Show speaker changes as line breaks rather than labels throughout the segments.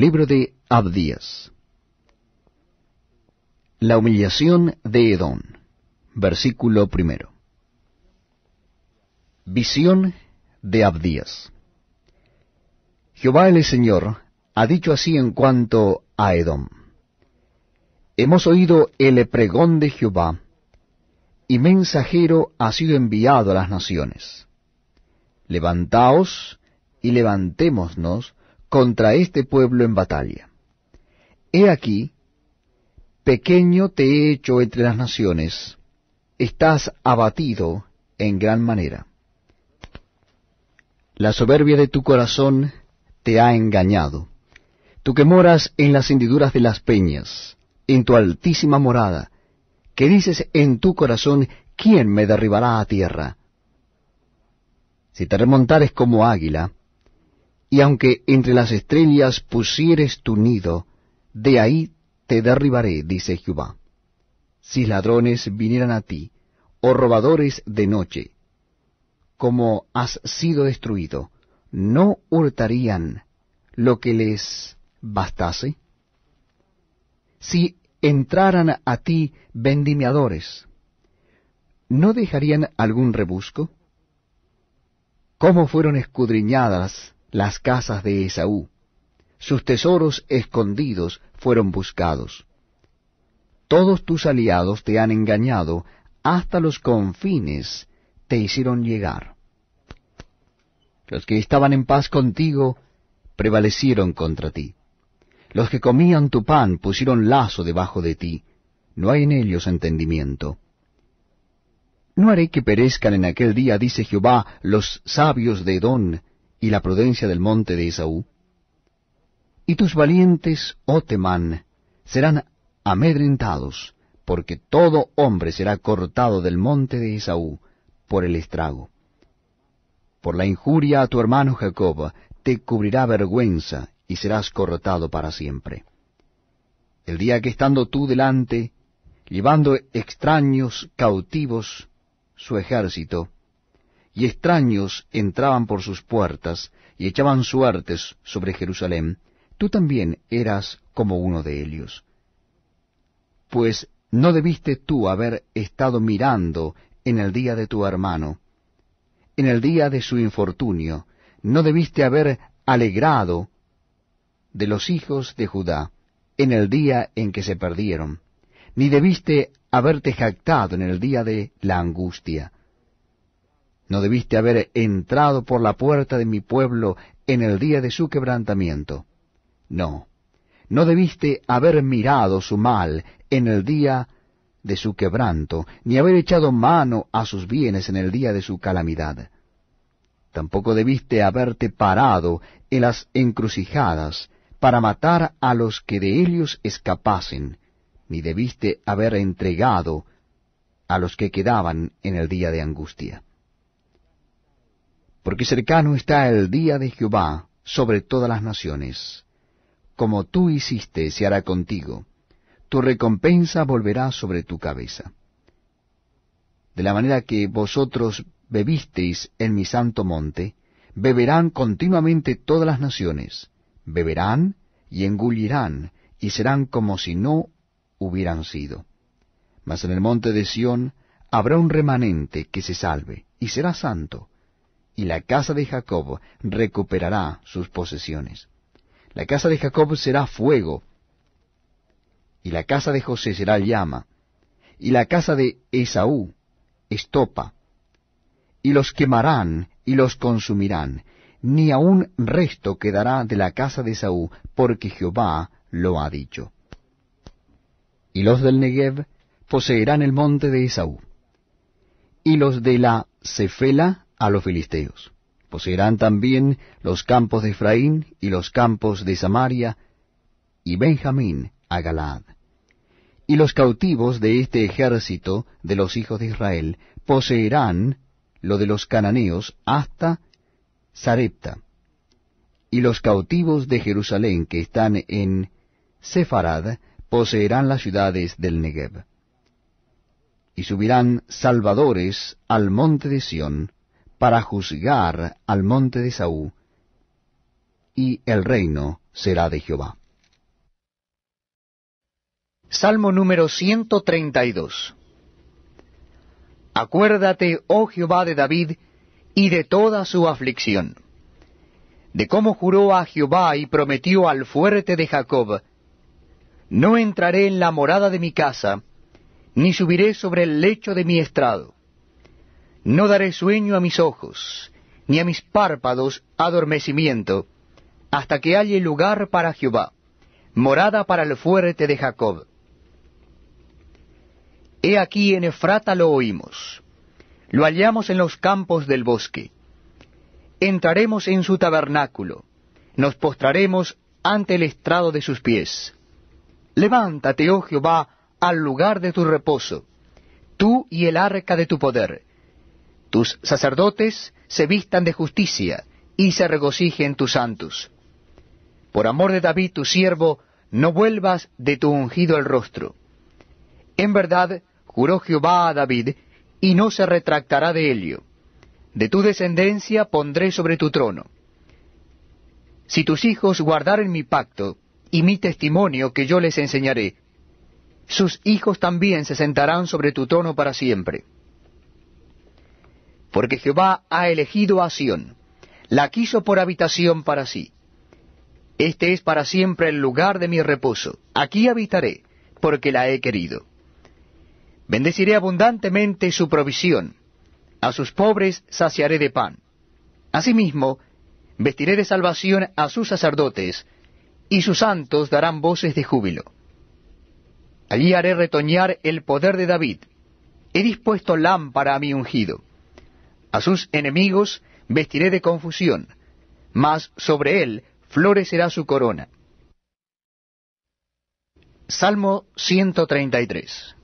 Libro de Abdías. La humillación de Edom. Versículo primero. Visión de Abdías. Jehová el Señor ha dicho así en cuanto a Edom. Hemos oído el pregón de Jehová, y mensajero ha sido enviado a las naciones. Levantaos y levantémonos contra este pueblo en batalla. He aquí, pequeño te he hecho entre las naciones, estás abatido en gran manera. La soberbia de tu corazón te ha engañado. Tú que moras en las hendiduras de las peñas, en tu altísima morada, que dices en tu corazón, ¿quién me derribará a tierra? Si te remontares como águila, y aunque entre las estrellas pusieres tu nido, de ahí te derribaré, dice Jehová. Si ladrones vinieran a ti, o oh robadores de noche, como has sido destruido, ¿no hurtarían lo que les bastase? Si entraran a ti vendimiadores, ¿no dejarían algún rebusco? ¿Cómo fueron escudriñadas las casas de Esaú. Sus tesoros escondidos fueron buscados. Todos tus aliados te han engañado, hasta los confines te hicieron llegar. Los que estaban en paz contigo prevalecieron contra ti. Los que comían tu pan pusieron lazo debajo de ti. No hay en ellos entendimiento. No haré que perezcan en aquel día, dice Jehová, los sabios de Edón, y la prudencia del monte de Esaú. Y tus valientes, oh Temán, serán amedrentados, porque todo hombre será cortado del monte de Esaú por el estrago. Por la injuria a tu hermano Jacob te cubrirá vergüenza y serás cortado para siempre. El día que estando tú delante, llevando extraños cautivos su ejército, y extraños entraban por sus puertas, y echaban suertes sobre Jerusalén, tú también eras como uno de ellos. Pues no debiste tú haber estado mirando en el día de tu hermano, en el día de su infortunio, no debiste haber alegrado de los hijos de Judá en el día en que se perdieron, ni debiste haberte jactado en el día de la angustia, no debiste haber entrado por la puerta de mi pueblo en el día de su quebrantamiento. No, no debiste haber mirado su mal en el día de su quebranto, ni haber echado mano a sus bienes en el día de su calamidad. Tampoco debiste haberte parado en las encrucijadas para matar a los que de ellos escapasen, ni debiste haber entregado a los que quedaban en el día de angustia. Porque cercano está el día de Jehová sobre todas las naciones. Como tú hiciste, se hará contigo. Tu recompensa volverá sobre tu cabeza. De la manera que vosotros bebisteis en mi santo monte, beberán continuamente todas las naciones. Beberán y engullirán, y serán como si no hubieran sido. Mas en el monte de Sión habrá un remanente que se salve, y será santo y la casa de Jacob recuperará sus posesiones. La casa de Jacob será fuego, y la casa de José será llama, y la casa de Esaú estopa, y los quemarán y los consumirán, ni aun resto quedará de la casa de Esaú, porque Jehová lo ha dicho. Y los del Negev poseerán el monte de Esaú, y los de la Cefela a los filisteos. Poseerán también los campos de Efraín y los campos de Samaria y Benjamín a Galaad. Y los cautivos de este ejército de los hijos de Israel poseerán lo de los cananeos hasta Sarepta. Y los cautivos de Jerusalén que están en Sefarad poseerán las ciudades del Negev. Y subirán salvadores al monte de Sión, para juzgar al monte de Saúl, y el reino será de Jehová. Salmo número 132 Acuérdate, oh Jehová de David, y de toda su aflicción, de cómo juró a Jehová y prometió al fuerte de Jacob, No entraré en la morada de mi casa, ni subiré sobre el lecho de mi estrado no daré sueño a mis ojos, ni a mis párpados adormecimiento, hasta que halle lugar para Jehová, morada para el fuerte de Jacob. He aquí en Efrata lo oímos, lo hallamos en los campos del bosque. Entraremos en su tabernáculo, nos postraremos ante el estrado de sus pies. Levántate, oh Jehová, al lugar de tu reposo, tú y el arca de tu poder tus sacerdotes se vistan de justicia y se regocijen tus santos. Por amor de David tu siervo, no vuelvas de tu ungido el rostro. En verdad, juró Jehová a David, y no se retractará de ello. De tu descendencia pondré sobre tu trono. Si tus hijos guardaren mi pacto y mi testimonio que yo les enseñaré, sus hijos también se sentarán sobre tu trono para siempre porque Jehová ha elegido a Sión, la quiso por habitación para sí. Este es para siempre el lugar de mi reposo, aquí habitaré, porque la he querido. Bendeciré abundantemente su provisión, a sus pobres saciaré de pan. Asimismo, vestiré de salvación a sus sacerdotes, y sus santos darán voces de júbilo. Allí haré retoñar el poder de David. He dispuesto lámpara a mi ungido. A sus enemigos vestiré de confusión, mas sobre él florecerá su corona. Salmo 133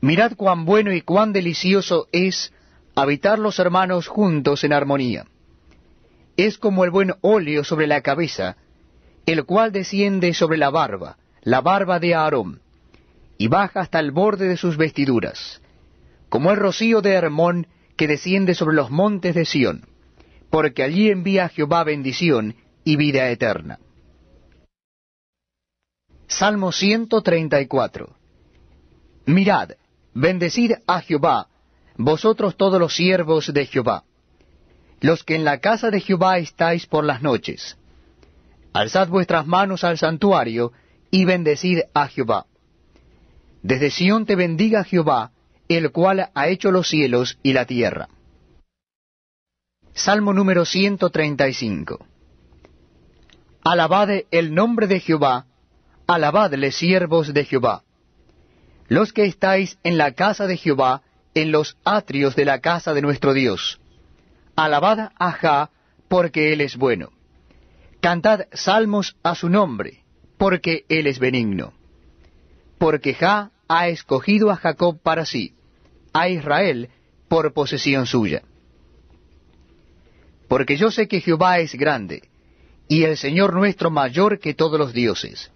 Mirad cuán bueno y cuán delicioso es habitar los hermanos juntos en armonía. Es como el buen óleo sobre la cabeza, el cual desciende sobre la barba, la barba de Aarón, y baja hasta el borde de sus vestiduras como el rocío de Hermón que desciende sobre los montes de Sión, porque allí envía Jehová bendición y vida eterna. Salmo 134 Mirad, bendecid a Jehová, vosotros todos los siervos de Jehová, los que en la casa de Jehová estáis por las noches. Alzad vuestras manos al santuario y bendecid a Jehová. Desde Sión te bendiga Jehová, el cual ha hecho los cielos y la tierra. Salmo número 135. Alabad el nombre de Jehová, alabadle siervos de Jehová. Los que estáis en la casa de Jehová, en los atrios de la casa de nuestro Dios. Alabad a Jah, porque Él es bueno. Cantad salmos a su nombre, porque Él es benigno. Porque Jah ha escogido a Jacob para sí a Israel por posesión suya. Porque yo sé que Jehová es grande, y el Señor nuestro mayor que todos los dioses.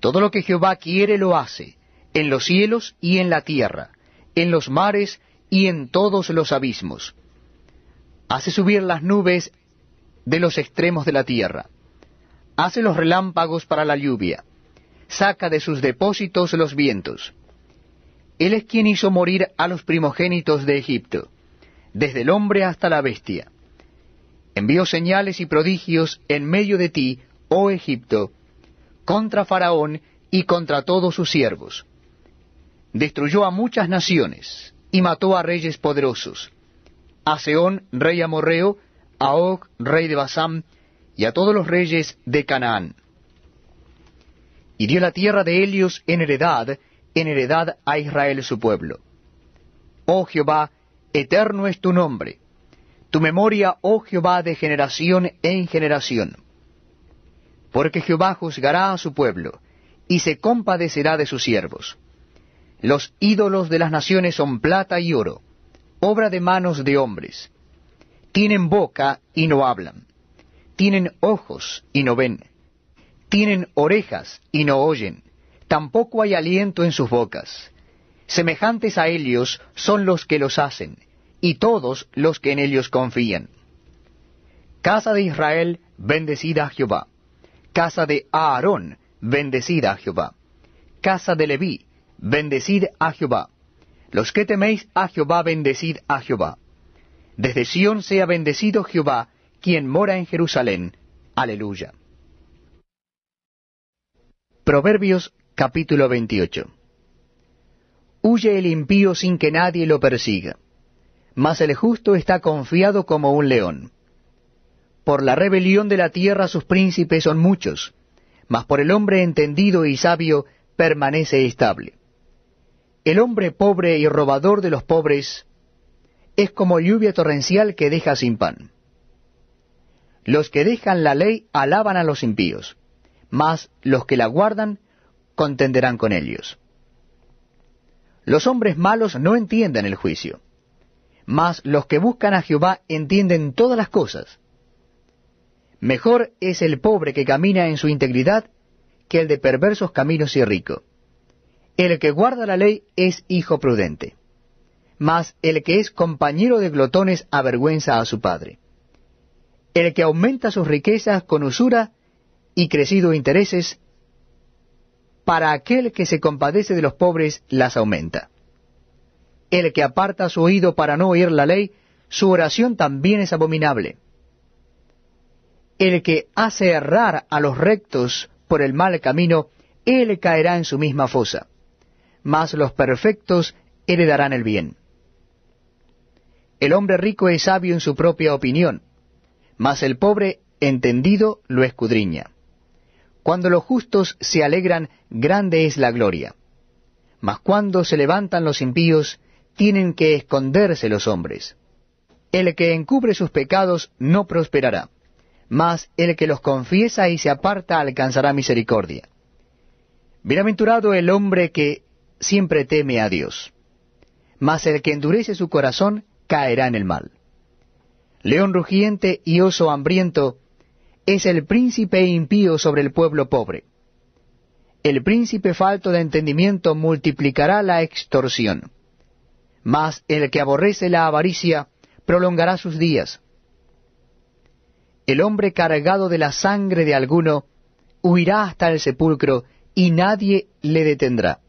Todo lo que Jehová quiere lo hace, en los cielos y en la tierra, en los mares y en todos los abismos. Hace subir las nubes de los extremos de la tierra. Hace los relámpagos para la lluvia. Saca de sus depósitos los vientos. Él es quien hizo morir a los primogénitos de Egipto, desde el hombre hasta la bestia. Envió señales y prodigios en medio de ti, oh Egipto, contra Faraón y contra todos sus siervos. Destruyó a muchas naciones y mató a reyes poderosos, a Seón, rey amorreo, a Og, rey de Basán, y a todos los reyes de Canaán. Y dio la tierra de Helios en heredad, en heredad a Israel su pueblo. Oh Jehová, eterno es tu nombre, tu memoria, oh Jehová, de generación en generación. Porque Jehová juzgará a su pueblo, y se compadecerá de sus siervos. Los ídolos de las naciones son plata y oro, obra de manos de hombres. Tienen boca y no hablan. Tienen ojos y no ven. Tienen orejas y no oyen tampoco hay aliento en sus bocas. Semejantes a ellos son los que los hacen, y todos los que en ellos confían. Casa de Israel, bendecida a Jehová. Casa de Aarón, bendecida a Jehová. Casa de Leví, bendecid a Jehová. Los que teméis a Jehová, bendecid a Jehová. Desde Sión sea bendecido Jehová, quien mora en Jerusalén. Aleluya. Proverbios capítulo 28. Huye el impío sin que nadie lo persiga, mas el justo está confiado como un león. Por la rebelión de la tierra sus príncipes son muchos, mas por el hombre entendido y sabio permanece estable. El hombre pobre y robador de los pobres es como lluvia torrencial que deja sin pan. Los que dejan la ley alaban a los impíos, mas los que la guardan contenderán con ellos. Los hombres malos no entienden el juicio, mas los que buscan a Jehová entienden todas las cosas. Mejor es el pobre que camina en su integridad que el de perversos caminos y rico. El que guarda la ley es hijo prudente, mas el que es compañero de glotones avergüenza a su padre. El que aumenta sus riquezas con usura y crecido intereses para aquel que se compadece de los pobres las aumenta. El que aparta su oído para no oír la ley, su oración también es abominable. El que hace errar a los rectos por el mal camino, él caerá en su misma fosa, mas los perfectos heredarán el bien. El hombre rico es sabio en su propia opinión, mas el pobre entendido lo escudriña. Cuando los justos se alegran, grande es la gloria. Mas cuando se levantan los impíos, tienen que esconderse los hombres. El que encubre sus pecados no prosperará, mas el que los confiesa y se aparta alcanzará misericordia. Bienaventurado el hombre que siempre teme a Dios, mas el que endurece su corazón caerá en el mal. León rugiente y oso hambriento es el príncipe impío sobre el pueblo pobre. El príncipe falto de entendimiento multiplicará la extorsión, mas el que aborrece la avaricia prolongará sus días. El hombre cargado de la sangre de alguno huirá hasta el sepulcro y nadie le detendrá.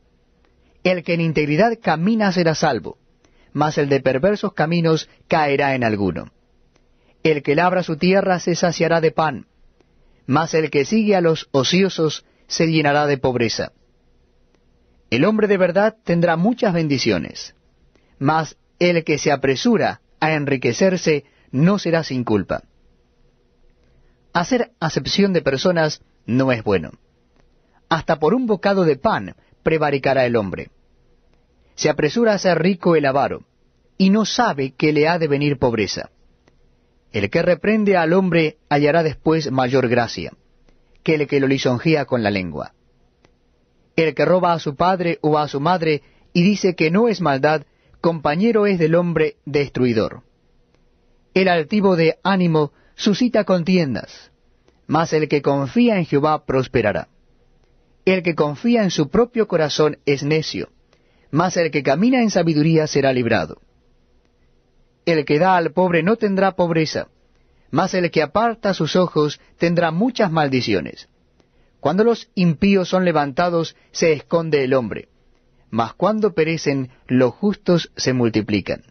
El que en integridad camina será salvo, mas el de perversos caminos caerá en alguno. El que labra su tierra se saciará de pan, mas el que sigue a los ociosos se llenará de pobreza. El hombre de verdad tendrá muchas bendiciones, mas el que se apresura a enriquecerse no será sin culpa. Hacer acepción de personas no es bueno. Hasta por un bocado de pan prevaricará el hombre. Se apresura a ser rico el avaro, y no sabe que le ha de venir pobreza. El que reprende al hombre hallará después mayor gracia que el que lo lisonjea con la lengua. El que roba a su padre o a su madre y dice que no es maldad, compañero es del hombre destruidor. El altivo de ánimo suscita contiendas, mas el que confía en Jehová prosperará. El que confía en su propio corazón es necio, mas el que camina en sabiduría será librado. El que da al pobre no tendrá pobreza, mas el que aparta sus ojos tendrá muchas maldiciones. Cuando los impíos son levantados, se esconde el hombre, mas cuando perecen, los justos se multiplican.